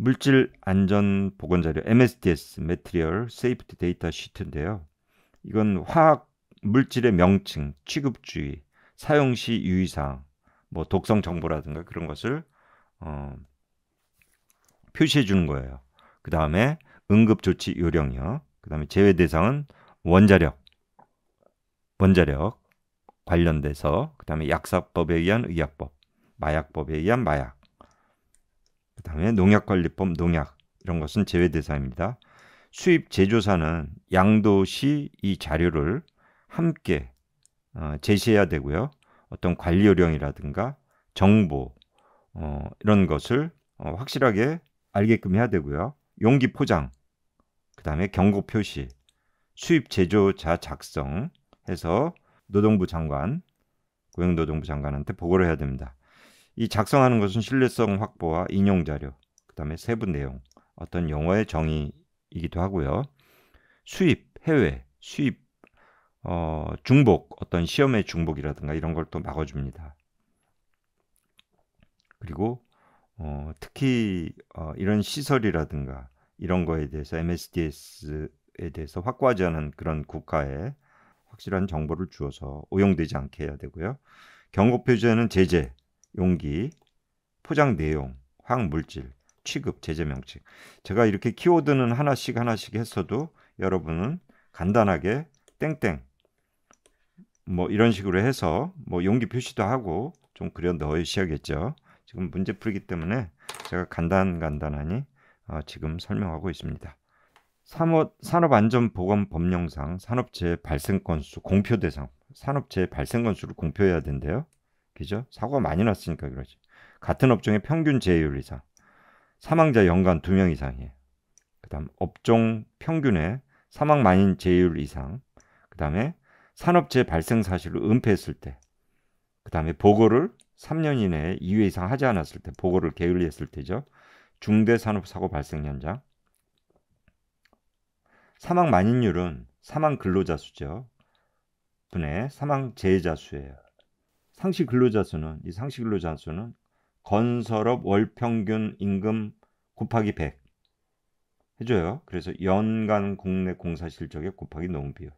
물질 안전 보건 자료 MSDS (Material Safety Data Sheet)인데요. 이건 화학 물질의 명칭, 취급주의, 사용 시 유의사항, 뭐 독성 정보라든가 그런 것을 어, 표시해 주는 거예요. 그 다음에 응급 조치 요령이요. 그 다음에 제외 대상은 원자력, 원자력 관련돼서 그 다음에 약사법에 의한 의약법, 마약법에 의한 마약, 그 다음에 농약관리법 농약 이런 것은 제외 대상입니다. 수입 제조사는 양도시 이 자료를 함께 어, 제시해야 되고요. 어떤 관리 요령이라든가 정보 어, 이런 것을 어, 확실하게 알게끔 해야 되고요. 용기 포장, 그 다음에 경고 표시, 수입 제조자 작성해서 노동부 장관, 고용노동부 장관한테 보고를 해야 됩니다. 이 작성하는 것은 신뢰성 확보와 인용 자료, 그다음에 세부 내용, 어떤 용어의 정의이기도 하고요. 수입, 해외, 수입, 어, 중복, 어떤 시험의 중복이라든가 이런 걸 또 막아줍니다. 그리고 어, 특히 어, 이런 시설이라든가 이런 거에 대해서 MSDS에 대해서 확고하지 않은 그런 국가에 확실한 정보를 주어서 오용되지 않게 해야 되고요. 경고 표에는 제재, 용기, 포장 내용, 화학물질, 취급, 제재 명칭. 제가 이렇게 키워드는 하나씩 하나씩 했어도 여러분은 간단하게 땡땡 뭐 이런 식으로 해서 뭐 용기 표시도 하고 좀 그려 넣으셔야겠죠. 지금 문제 풀기 때문에 제가 간단간단하니 어, 지금 설명하고 있습니다. 산업, 산업안전보건법령상 산업재해 발생 건수 공표 대상 산업재해 발생 건수를 공표해야 된대요. 그죠? 사고가 많이 났으니까 그러지. 같은 업종의 평균 재해율 이상. 사망자 연간 2명 이상이에요. 그 다음 업종 평균의 사망 만인 재해율 이상. 그 다음에 산업재해 발생 사실을 은폐했을 때. 그 다음에 보고를 3년 이내에 2회 이상 하지 않았을 때, 보고를 게을리했을 때죠. 중대 산업 사고 발생 현장. 사망 만인율은 사망 근로자 수죠. 분의 사망 재해자 수예요. 상시 근로자 수는 이 상시 근로자 수는 건설업 월 평균 임금 곱하기 100 해줘요. 그래서 연간 국내 공사 실적에 곱하기 농비율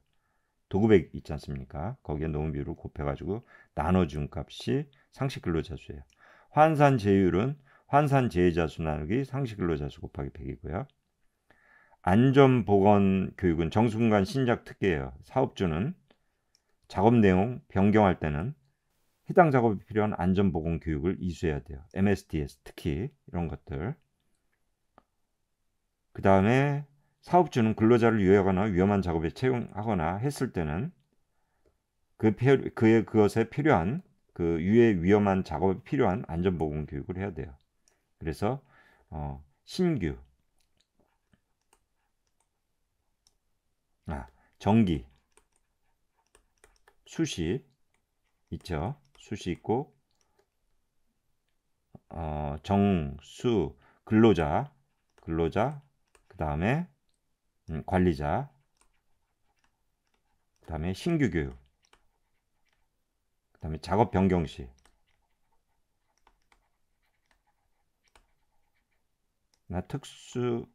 도급액 있지 않습니까? 거기에 농비율을 곱해가지고 나눠준 값이 상시 근로자 수예요. 환산 제율은 환산 제자 수 나누기 상시 근로자 수 곱하기 100이고요. 안전보건 교육은 정순간 신작 특기예요. 사업주는 작업 내용 변경할 때는 해당 작업에 필요한 안전보건 교육을 이수해야 돼요. MSDS 특히 이런 것들. 그 다음에 사업주는 근로자를 유해하거나 위험한 작업에 채용하거나 했을 때는 그 그의 그것에 필요한 그 유해 위험한 작업에 필요한 안전보건 교육을 해야 돼요. 그래서 어, 신규 아 정기 수시 있죠. 수시 있고 어, 정수 근로자 근로자 그 다음에 음, 관리자 그 다음에 신규 교육 그 다음에 작업 변경 시 나 특수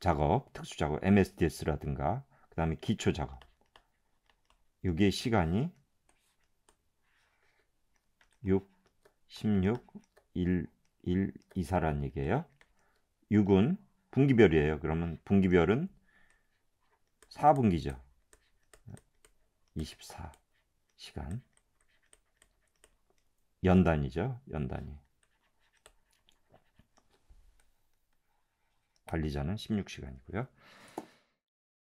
작업, 특수 작업, MSDS라든가 그 다음에 기초 작업 여기에 시간이 6, 16, 1, 1, 2, 4라는 얘기예요. 6은 분기별이에요. 그러면 분기별은 4분기죠. 24시간 연단이죠. 연단이 관리자는 16시간이고요.